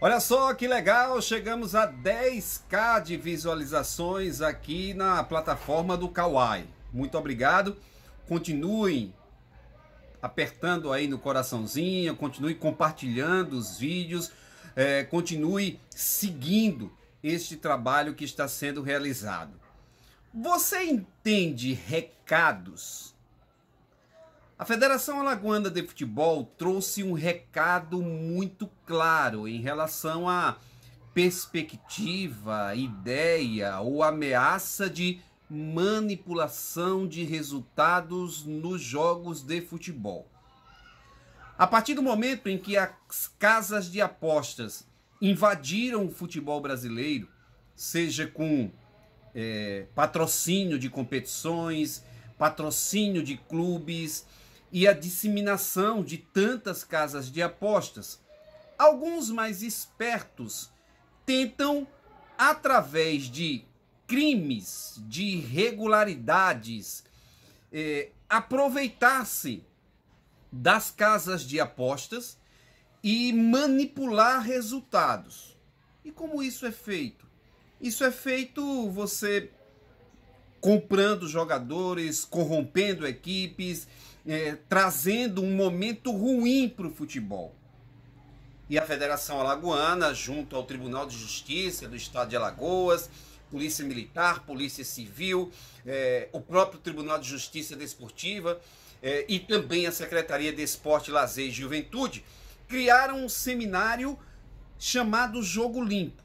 Olha só que legal, chegamos a 10k de visualizações aqui na plataforma do Kawai. Muito obrigado. Continuem apertando aí no coraçãozinho, continue compartilhando os vídeos, é, continue seguindo este trabalho que está sendo realizado. Você entende recados? A Federação Alagoana de Futebol trouxe um recado muito claro em relação à perspectiva, ideia ou ameaça de manipulação de resultados nos jogos de futebol. A partir do momento em que as casas de apostas invadiram o futebol brasileiro, seja com é, patrocínio de competições, patrocínio de clubes, e a disseminação de tantas casas de apostas, alguns mais espertos tentam, através de crimes, de irregularidades, eh, aproveitar-se das casas de apostas e manipular resultados. E como isso é feito? Isso é feito você comprando jogadores, corrompendo equipes, é, trazendo um momento ruim para o futebol. E a Federação Alagoana, junto ao Tribunal de Justiça do Estado de Alagoas, Polícia Militar, Polícia Civil, é, o próprio Tribunal de Justiça Desportiva é, e também a Secretaria de Esporte, Lazer e Juventude, criaram um seminário chamado Jogo Limpo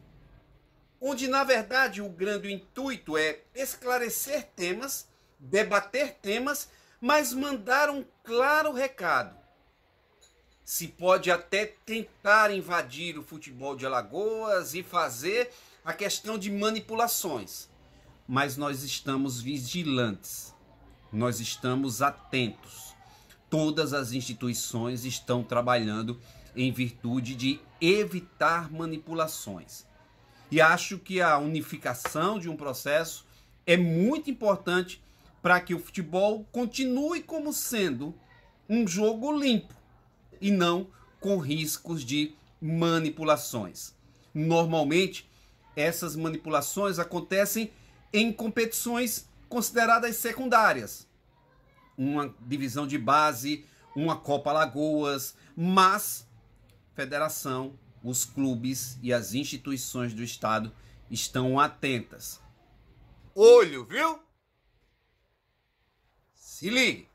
onde na verdade o grande intuito é esclarecer temas, debater temas, mas mandar um claro recado. Se pode até tentar invadir o futebol de Alagoas e fazer a questão de manipulações, mas nós estamos vigilantes, nós estamos atentos. Todas as instituições estão trabalhando em virtude de evitar manipulações. E acho que a unificação de um processo é muito importante para que o futebol continue como sendo um jogo limpo e não com riscos de manipulações. Normalmente, essas manipulações acontecem em competições consideradas secundárias. Uma divisão de base, uma Copa Lagoas, mas federação, os clubes e as instituições do Estado estão atentas. Olho, viu? Se ligue!